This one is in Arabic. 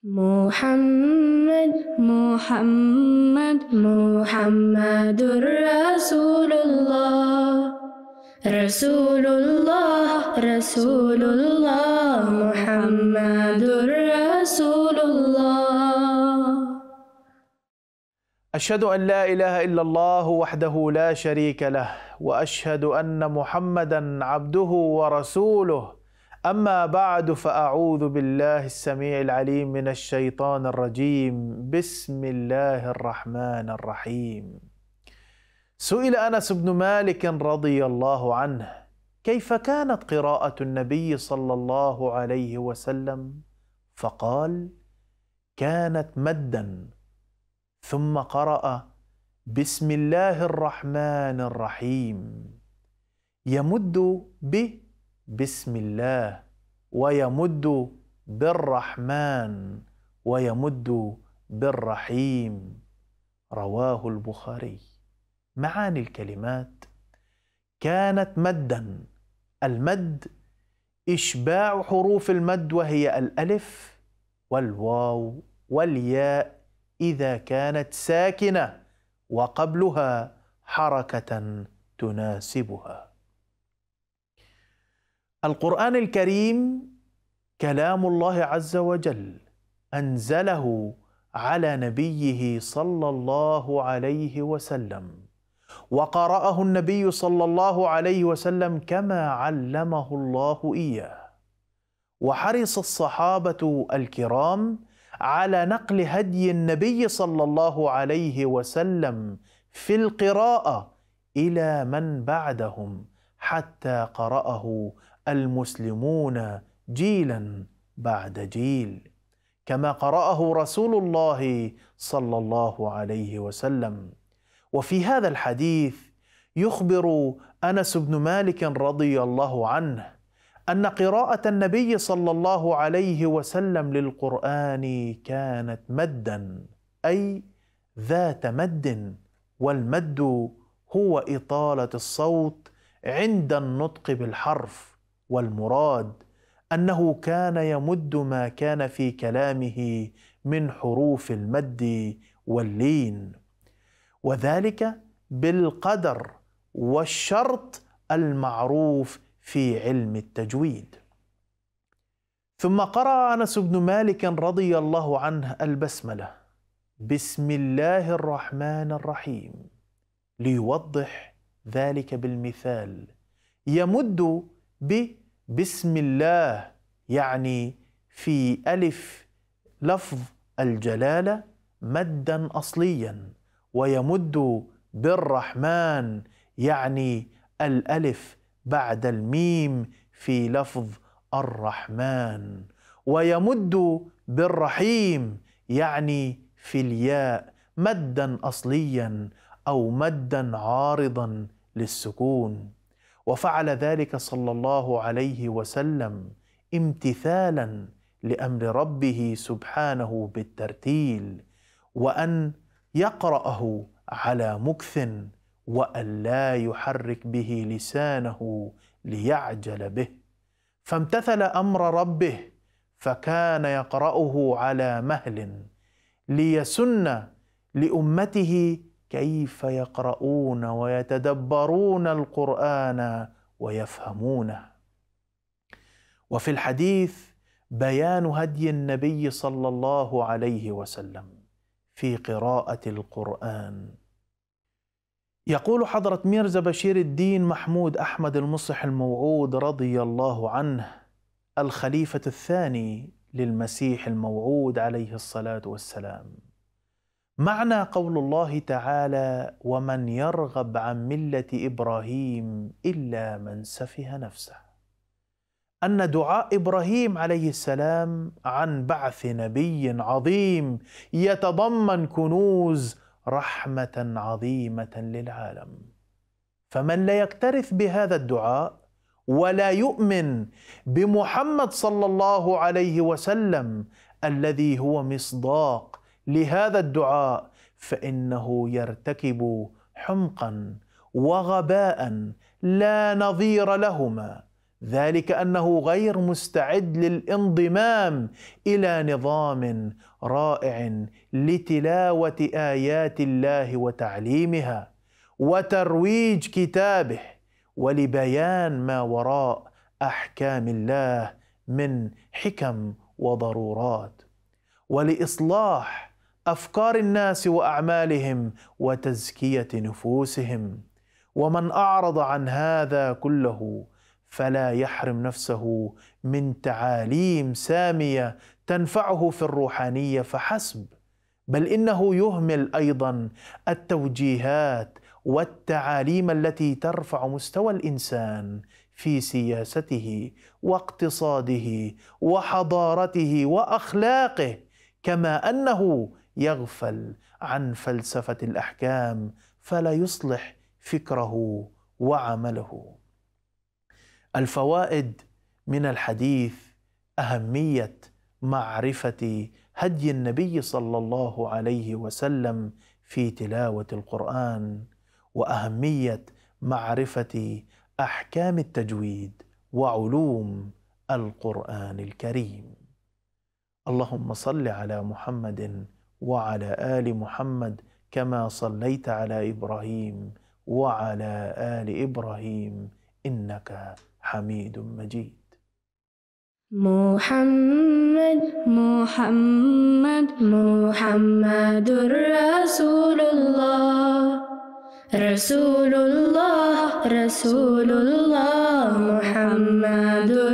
محمد محمد محمد رسول الله رسول الله رسول الله محمد رسول الله أشهد أن لا إله إلا الله وحده لا شريك له وأشهد أن محمدا عبده ورسوله أما بعد فأعوذ بالله السميع العليم من الشيطان الرجيم بسم الله الرحمن الرحيم سئل أنس بن مالك رضي الله عنه كيف كانت قراءة النبي صلى الله عليه وسلم فقال كانت مدا ثم قرأ بسم الله الرحمن الرحيم يمد به بسم الله ويمد بالرحمن ويمد بالرحيم رواه البخاري معاني الكلمات كانت مدا المد اشباع حروف المد وهي الالف والواو والياء اذا كانت ساكنه وقبلها حركه تناسبها القرآن الكريم كلام الله عز وجل أنزله على نبيه صلى الله عليه وسلم وقرأه النبي صلى الله عليه وسلم كما علمه الله إياه وحرص الصحابة الكرام على نقل هدي النبي صلى الله عليه وسلم في القراءة إلى من بعدهم حتى قرأه المسلمون جيلا بعد جيل كما قرأه رسول الله صلى الله عليه وسلم وفي هذا الحديث يخبر انس بن مالك رضي الله عنه ان قراءه النبي صلى الله عليه وسلم للقران كانت مدا اي ذات مد والمد هو اطاله الصوت عند النطق بالحرف والمراد انه كان يمد ما كان في كلامه من حروف المد واللين وذلك بالقدر والشرط المعروف في علم التجويد ثم قرأ أنس بن مالك رضي الله عنه البسملة بسم الله الرحمن الرحيم ليوضح ذلك بالمثال يمد ب بسم الله يعني في ألف لفظ الجلالة مدا أصليا ويمد بالرحمن يعني الألف بعد الميم في لفظ الرحمن ويمد بالرحيم يعني في الياء مدا أصليا او مدا عارضا للسكون وفعل ذلك صلى الله عليه وسلم امتثالا لامر ربه سبحانه بالترتيل وان يقراه على مكث والا يحرك به لسانه ليعجل به فامتثل امر ربه فكان يقراه على مهل ليسن لامته كيف يقرؤون ويتدبرون القران ويفهمونه وفي الحديث بيان هدي النبي صلى الله عليه وسلم في قراءه القران يقول حضره ميرزا بشير الدين محمود احمد المصح الموعود رضي الله عنه الخليفه الثاني للمسيح الموعود عليه الصلاه والسلام معنى قول الله تعالى ومن يرغب عن مله ابراهيم الا من سفه نفسه ان دعاء ابراهيم عليه السلام عن بعث نبي عظيم يتضمن كنوز رحمه عظيمه للعالم فمن لا يكترث بهذا الدعاء ولا يؤمن بمحمد صلى الله عليه وسلم الذي هو مصداق لهذا الدعاء فانه يرتكب حمقا وغباء لا نظير لهما ذلك انه غير مستعد للانضمام الى نظام رائع لتلاوه ايات الله وتعليمها وترويج كتابه ولبيان ما وراء احكام الله من حكم وضرورات ولاصلاح افكار الناس واعمالهم وتزكيه نفوسهم ومن اعرض عن هذا كله فلا يحرم نفسه من تعاليم ساميه تنفعه في الروحانيه فحسب بل انه يهمل ايضا التوجيهات والتعاليم التي ترفع مستوى الانسان في سياسته واقتصاده وحضارته واخلاقه كما انه يغفل عن فلسفه الاحكام فلا يصلح فكره وعمله الفوائد من الحديث اهميه معرفه هدي النبي صلى الله عليه وسلم في تلاوه القران واهميه معرفه احكام التجويد وعلوم القران الكريم اللهم صل على محمد وعلى ال محمد كما صليت على ابراهيم وعلى ال ابراهيم انك حميد مجيد محمد محمد محمد رسول الله رسول الله رسول الله محمد